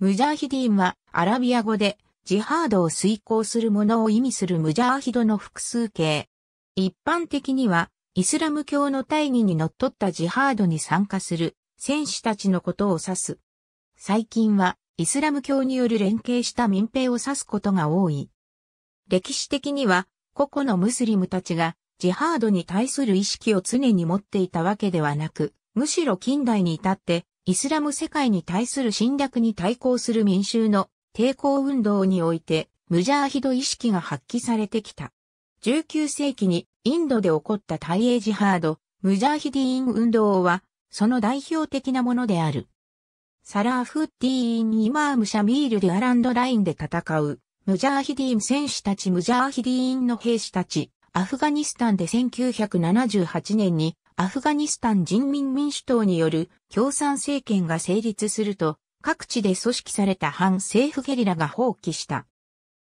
ムジャーヒディンはアラビア語でジハードを遂行する者を意味するムジャーヒドの複数形。一般的にはイスラム教の大義にのっとったジハードに参加する戦士たちのことを指す。最近はイスラム教による連携した民兵を指すことが多い。歴史的には個々のムスリムたちがジハードに対する意識を常に持っていたわけではなく、むしろ近代に至ってイスラム世界に対する侵略に対抗する民衆の抵抗運動において、ムジャーヒド意識が発揮されてきた。19世紀にインドで起こった大英ジハード、ムジャーヒディーン運動は、その代表的なものである。サラーフッティーン・イマーム・シャミール・ュアランドラインで戦う、ムジャーヒディーン戦士たちムジャーヒディーンの兵士たち、アフガニスタンで1978年にアフガニスタン人民民主党による共産政権が成立すると、各地で組織された反政府ゲリラが放棄した。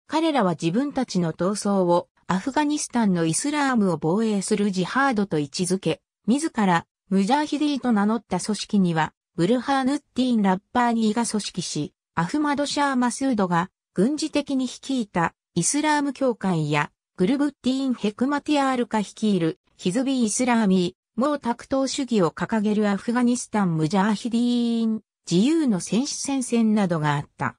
彼らは自分たちの闘争をアフガニスタンのイスラームを防衛するジハードと位置づけ、自らムジャーヒディと名乗った組織には、ブルハーヌッティン・ラッパーニーが組織し、アフマド・シャー・マスードが軍事的に率いたイスラーム教会やグルブッティン・ヘクマティアールカ率いるヒズビ・イスラーミー、毛沢東主義を掲げるアフガニスタンムジャーヒディーン、自由の戦士戦線などがあった。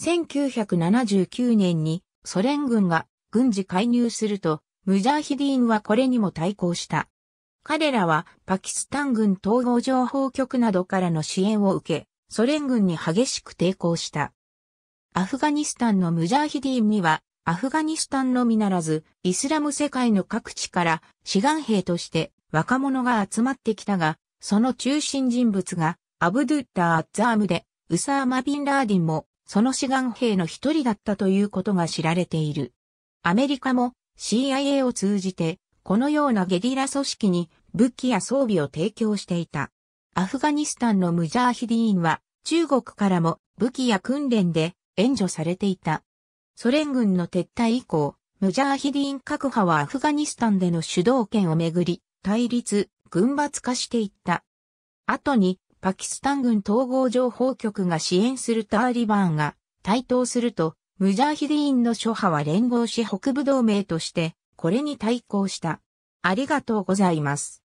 1979年にソ連軍が軍事介入すると、ムジャーヒディーンはこれにも対抗した。彼らはパキスタン軍統合情報局などからの支援を受け、ソ連軍に激しく抵抗した。アフガニスタンのムジャーヒディーンには、アフガニスタンのみならず、イスラム世界の各地から志願兵として若者が集まってきたが、その中心人物がアブドゥッダー・アッザームで、ウサーマ・ビン・ラーディンもその志願兵の一人だったということが知られている。アメリカも CIA を通じて、このようなゲリラ組織に武器や装備を提供していた。アフガニスタンのムジャーヒディーンは中国からも武器や訓練で援助されていた。ソ連軍の撤退以降、ムジャーヒディーン各派はアフガニスタンでの主導権をめぐり、対立、軍閥化していった。後に、パキスタン軍統合情報局が支援するターリバンが台頭すると、ムジャーヒディーンの諸派は連合し北部同盟として、これに対抗した。ありがとうございます。